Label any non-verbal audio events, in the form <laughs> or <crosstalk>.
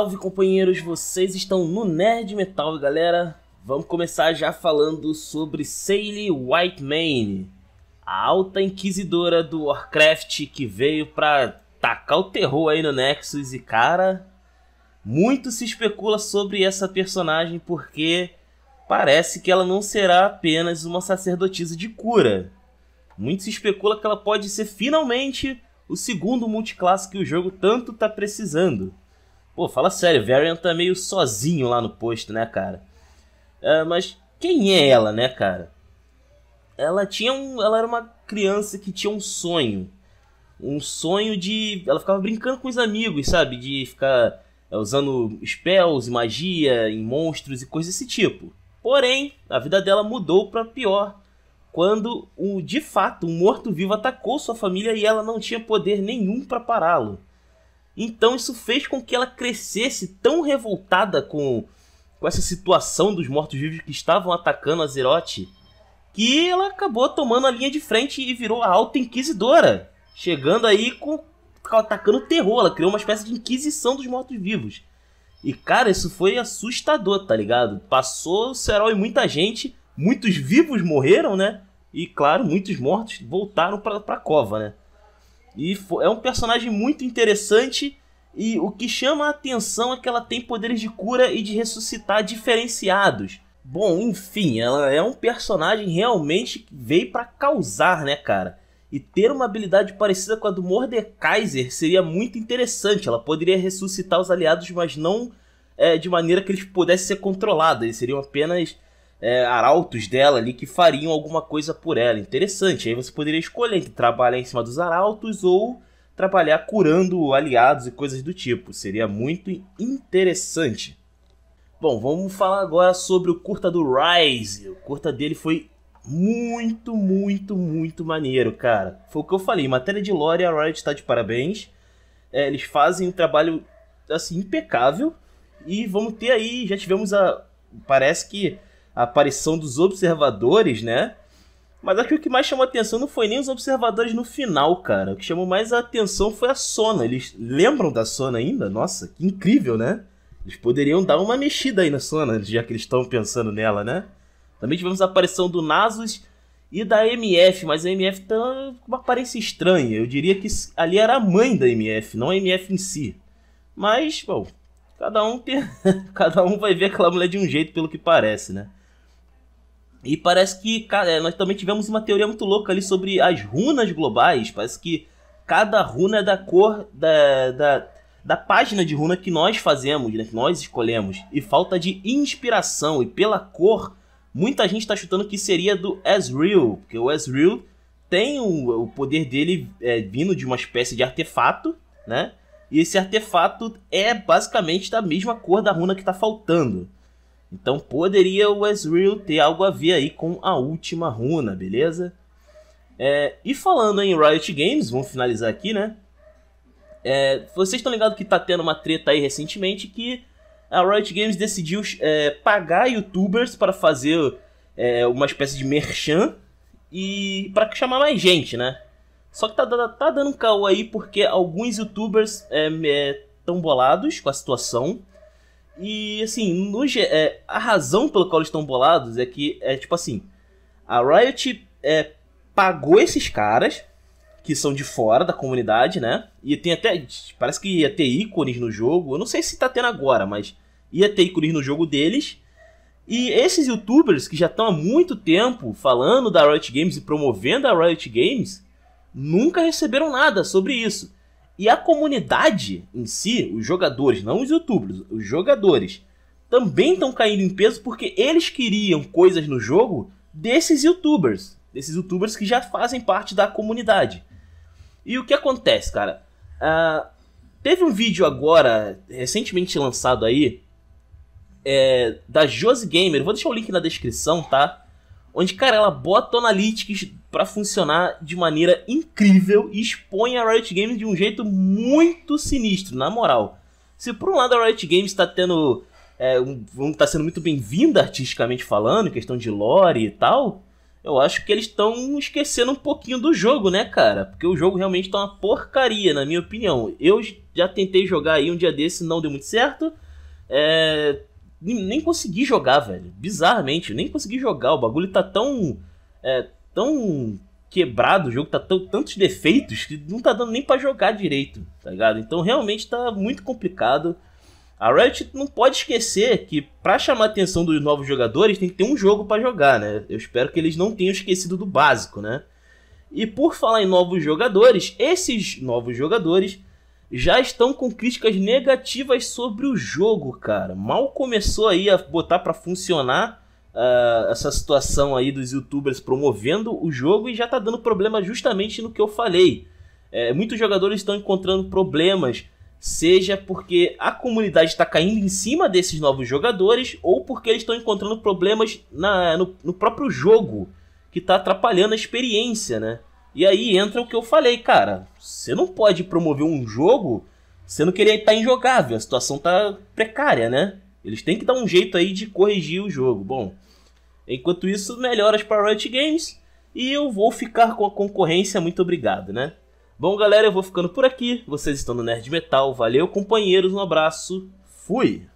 Salve companheiros, vocês estão no Nerd Metal, galera. Vamos começar já falando sobre Sailie Whitemane, a alta inquisidora do Warcraft que veio pra tacar o terror aí no Nexus e cara, muito se especula sobre essa personagem porque parece que ela não será apenas uma sacerdotisa de cura. Muito se especula que ela pode ser finalmente o segundo multiclasse que o jogo tanto tá precisando. Pô, fala sério, Varian tá meio sozinho lá no posto, né, cara? É, mas quem é ela, né, cara? Ela tinha um, ela era uma criança que tinha um sonho, um sonho de, ela ficava brincando com os amigos, sabe, de ficar é, usando spells e magia em monstros e coisas desse tipo. Porém, a vida dela mudou para pior quando, o, de fato, um morto-vivo atacou sua família e ela não tinha poder nenhum para pará-lo. Então isso fez com que ela crescesse tão revoltada com, com essa situação dos mortos-vivos que estavam atacando a que ela acabou tomando a linha de frente e virou a alta inquisidora, chegando aí com atacando terror, ela criou uma espécie de inquisição dos mortos-vivos. E cara, isso foi assustador, tá ligado? Passou o e muita gente, muitos vivos morreram, né? E claro, muitos mortos voltaram para pra cova, né? E é um personagem muito interessante. E o que chama a atenção é que ela tem poderes de cura e de ressuscitar diferenciados. Bom, enfim, ela é um personagem realmente que veio para causar, né, cara? E ter uma habilidade parecida com a do Mordekaiser seria muito interessante. Ela poderia ressuscitar os aliados, mas não é, de maneira que eles pudessem ser controlados. Eles seriam apenas é, arautos dela ali que fariam alguma coisa por ela. Interessante. Aí você poderia escolher entre trabalhar em cima dos arautos ou trabalhar curando aliados e coisas do tipo. Seria muito interessante. Bom, vamos falar agora sobre o curta do Rise. O curta dele foi muito, muito, muito maneiro, cara. Foi o que eu falei. Em matéria de lore, a Riot está de parabéns. É, eles fazem um trabalho assim impecável. E vamos ter aí, já tivemos a. Parece que a aparição dos observadores, né? Mas acho que o que mais chamou a atenção não foi nem os observadores no final, cara. O que chamou mais a atenção foi a Sona. Eles lembram da Sona ainda? Nossa, que incrível, né? Eles poderiam dar uma mexida aí na Sona, já que eles estão pensando nela, né? Também tivemos a aparição do Nasus e da MF, mas a MF tá com uma aparência estranha. Eu diria que ali era a mãe da MF, não a MF em si. Mas, bom, cada um tem... <laughs> cada um vai ver aquela mulher de um jeito, pelo que parece, né? E parece que, cara, nós também tivemos uma teoria muito louca ali sobre as runas globais. Parece que cada runa é da cor da, da, da página de runa que nós fazemos, né? Que nós escolhemos. E falta de inspiração. E pela cor, muita gente está chutando que seria do Ezreal. Porque o Ezreal tem o, o poder dele é, vindo de uma espécie de artefato, né? E esse artefato é basicamente da mesma cor da runa que está faltando. Então poderia o Ezreal ter algo a ver aí com a última runa, beleza? É, e falando em Riot Games, vamos finalizar aqui, né? É, vocês estão ligados que tá tendo uma treta aí recentemente que a Riot Games decidiu é, pagar youtubers para fazer é, uma espécie de merchan e para chamar mais gente, né? Só que tá, tá dando um caô aí porque alguns youtubers estão é, é, bolados com a situação e assim, no, é, a razão pela qual eles estão bolados é que é tipo assim, a Riot é, pagou esses caras que são de fora da comunidade, né? E tem até parece que ia ter ícones no jogo, eu não sei se tá tendo agora, mas ia ter ícones no jogo deles. E esses youtubers que já estão há muito tempo falando da Riot Games e promovendo a Riot Games, nunca receberam nada sobre isso. E a comunidade em si, os jogadores, não os youtubers, os jogadores, também estão caindo em peso porque eles queriam coisas no jogo desses youtubers, desses youtubers que já fazem parte da comunidade. E o que acontece, cara? Uh, teve um vídeo agora, recentemente lançado aí, é, da Jose Gamer, vou deixar o link na descrição, tá? onde, cara, ela bota o Analytics para funcionar de maneira incrível e expõe a Riot Games de um jeito muito sinistro, na moral. Se por um lado a Riot Games está tendo. É, um, tá sendo muito bem-vinda artisticamente falando, questão de lore e tal, eu acho que eles estão esquecendo um pouquinho do jogo, né, cara? Porque o jogo realmente tá uma porcaria, na minha opinião. Eu já tentei jogar aí um dia desse, não deu muito certo. É, nem consegui jogar, velho. Bizarramente, nem consegui jogar. O bagulho tá tão. É, tão quebrado, o jogo tá tão, tantos defeitos que não tá dando nem para jogar direito, tá ligado? Então realmente tá muito complicado. A Riot não pode esquecer que para chamar a atenção dos novos jogadores tem que ter um jogo para jogar, né? Eu espero que eles não tenham esquecido do básico, né? E por falar em novos jogadores, esses novos jogadores já estão com críticas negativas sobre o jogo, cara. Mal começou aí a botar para funcionar uh, essa situação aí dos youtubers promovendo o jogo e já tá dando problema justamente no que eu falei. É, muitos jogadores estão encontrando problemas, seja porque a comunidade está caindo em cima desses novos jogadores ou porque eles estão encontrando problemas na, no, no próprio jogo que está atrapalhando a experiência, né? E aí entra o que eu falei, cara. Você não pode promover um jogo sendo que ele tá injogável, a situação tá precária, né? Eles têm que dar um jeito aí de corrigir o jogo. Bom, enquanto isso, melhoras para Riot Games e eu vou ficar com a concorrência, muito obrigado, né? Bom, galera, eu vou ficando por aqui. Vocês estão no Nerd Metal. Valeu, companheiros. Um abraço. Fui.